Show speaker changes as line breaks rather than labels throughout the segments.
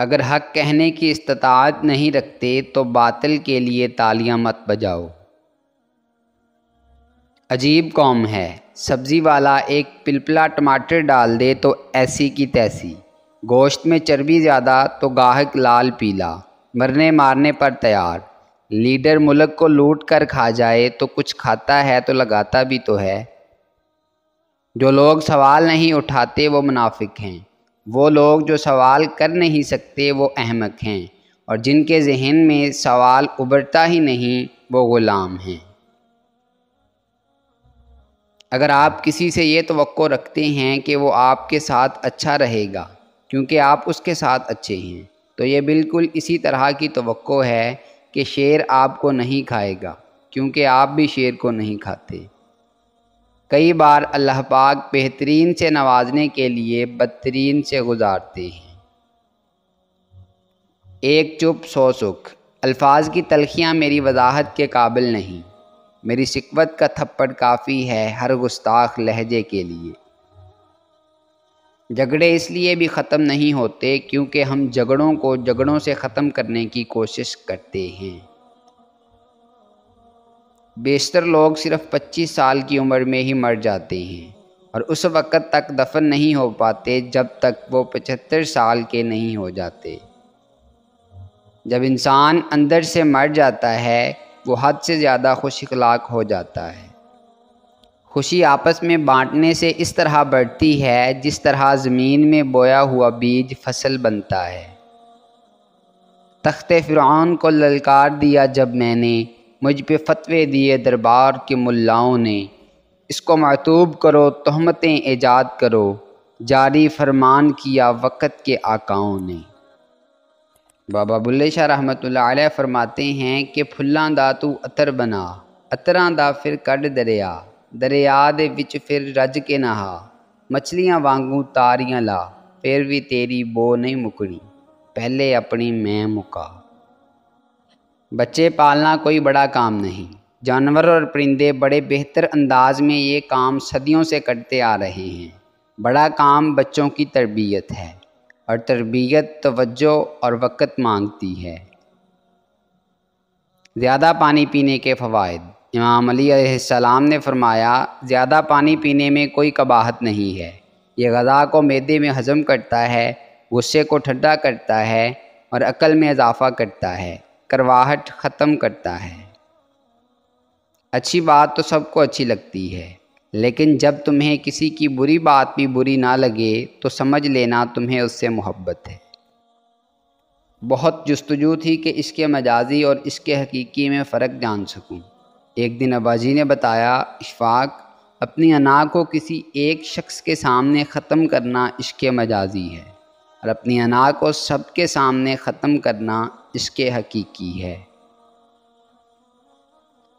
अगर हक कहने की इस्तात नहीं रखते तो बातिल के लिए तालियां मत बजाओ अजीब कौम है सब्ज़ी वाला एक पिलपिला टमाटर डाल दे तो ऐसी की तैसी गोश्त में चर्बी ज़्यादा तो गाहक लाल पीला मरने मारने पर तैयार लीडर मुल्क को लूट कर खा जाए तो कुछ खाता है तो लगाता भी तो है जो लोग सवाल नहीं उठाते वो मुनाफिक हैं वो लोग जो सवाल कर नहीं सकते वो अहमक हैं और जिनके जहन में सवाल उबरता ही नहीं वो ग़ुलाम हैं अगर आप किसी से ये तो रखते हैं कि वो आपके साथ अच्छा रहेगा क्योंकि आप उसके साथ अच्छे हैं तो ये बिल्कुल इसी तरह की तो है कि शेर आपको नहीं खाएगा क्योंकि आप भी शेर को नहीं खाते कई बार अल्लाह पाक बेहतरीन से नवाजने के लिए बदतरीन से गुजारते हैं एक चुप सो सुख अल्फाज की तलखियाँ मेरी वजाहत के काबिल नहीं मेरी शिकवत का थप्पड़ काफ़ी है हर गुस्ताख लहजे के लिए झगड़े इसलिए भी ख़त्म नहीं होते क्योंकि हम झगड़ों को झगड़ों से ख़त्म करने की कोशिश करते हैं बेशतर लोग सिर्फ 25 साल की उम्र में ही मर जाते हैं और उस वक़्त तक दफन नहीं हो पाते जब तक वो पचहत्तर साल के नहीं हो जाते जब इंसान अंदर से मर जाता है वो हद से ज़्यादा खुश अखलाक हो जाता है खुशी आपस में बांटने से इस तरह बढ़ती है जिस तरह ज़मीन में बोया हुआ बीज फसल बनता है तख्ते फ़िरौन को ललकार दिया जब मैंने मुझ पे फतवे दिए दरबार के मुल्लाओं ने इसको मतूब करो तहमतें ईजाद करो जारी फरमान किया वक़्त के आकाओं ने बाबा बुल्ले शाह रहमत फरमाते हैं कि फुल्लां दा तू अतर बना अतरां दा फिर कड दरिया दरिया दे विच फिर रज के नहा मछलियां वांगू तारियां ला फिर भी तेरी बो नहीं मुकनी पहले अपनी मैं मुका बच्चे पालना कोई बड़ा काम नहीं जानवर और परिंदे बड़े बेहतर अंदाज में ये काम सदियों से करते आ रहे हैं बड़ा काम बच्चों की तरबियत है और तरबियत तवज्जो और वक़्त मांगती है ज़्यादा पानी पीने के फ़वाद इमाम अली सलाम ने फरमाया ज़्यादा पानी पीने में कोई कबाहत नहीं है ये गज़ा को मैदे में हज़म करता है गुस्से को ठंडा करता है और अकल में इजाफ़ा करता है करवाहट ख़त्म करता है अच्छी बात तो सबको अच्छी लगती है लेकिन जब तुम्हें किसी की बुरी बात भी बुरी ना लगे तो समझ लेना तुम्हें उससे मोहब्बत है बहुत जस्तजू थी कि इसके मजाजी और इसके हकीकी में फ़र्क जान सकूं। एक दिन अबाजी ने बताया इशफाक अपनी अना को किसी एक शख्स के सामने ख़त्म करना इसके मजाजी है और अपनी अना को सबके सामने ख़त्म करना इसके हकीकी है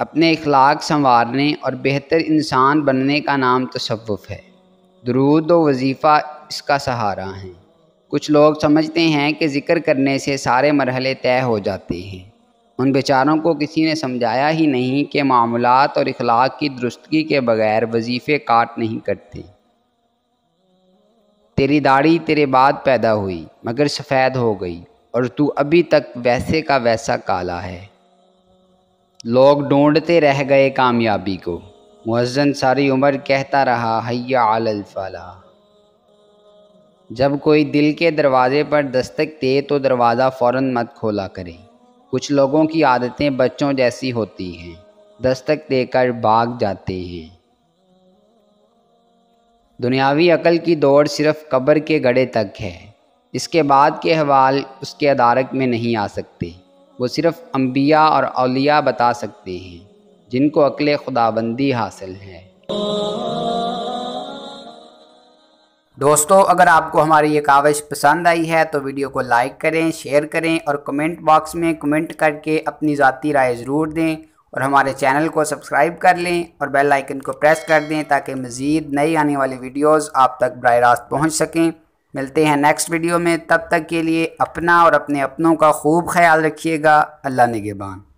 अपने अखलाक संवारने और बेहतर इंसान बनने का नाम तसवुफ़ है दरूद व वजीफ़ा इसका सहारा है कुछ लोग समझते हैं कि ज़िक्र करने से सारे मरहले तय हो जाते हैं उन बेचारों को किसी ने समझाया ही नहीं कि मामूलत और इखलाक की दुरुस्तगी के बगैर वजीफ़े काट नहीं करते तेरी दाढ़ी तेरे बाद पैदा हुई मगर सफ़ेद हो गई और तू अभी तक वैसे का वैसा काला है लोग ढूंढते रह गए कामयाबी को मुहजन सारी उम्र कहता रहा हैया आल फला जब कोई दिल के दरवाज़े पर दस्तक दे तो दरवाज़ा फ़ौर मत खोला करें कुछ लोगों की आदतें बच्चों जैसी होती हैं दस्तक देकर भाग जाते हैं दुनियावी अकल की दौड़ सिर्फ कब्र के गड़े तक है इसके बाद के हवाल उसके अदारक में नहीं आ सकते वो सिर्फ अम्बिया और अलिया बता सकते हैं जिनको अकल खुदाबंदी हासिल है दोस्तों अगर आपको हमारी ये काविश पसंद आई है तो वीडियो को लाइक करें शेयर करें और कमेंट बॉक्स में कमेंट करके अपनी ज़ाती राय ज़रूर दें और हमारे चैनल को सब्सक्राइब कर लें और बेल आइकन को प्रेस कर दें ताकि मज़ीद नई आने वाली वीडियोस आप तक बर रास्त पहुँच सकें मिलते हैं नेक्स्ट वीडियो में तब तक के लिए अपना और अपने अपनों का खूब ख्याल रखिएगा अल्लाह नगेबान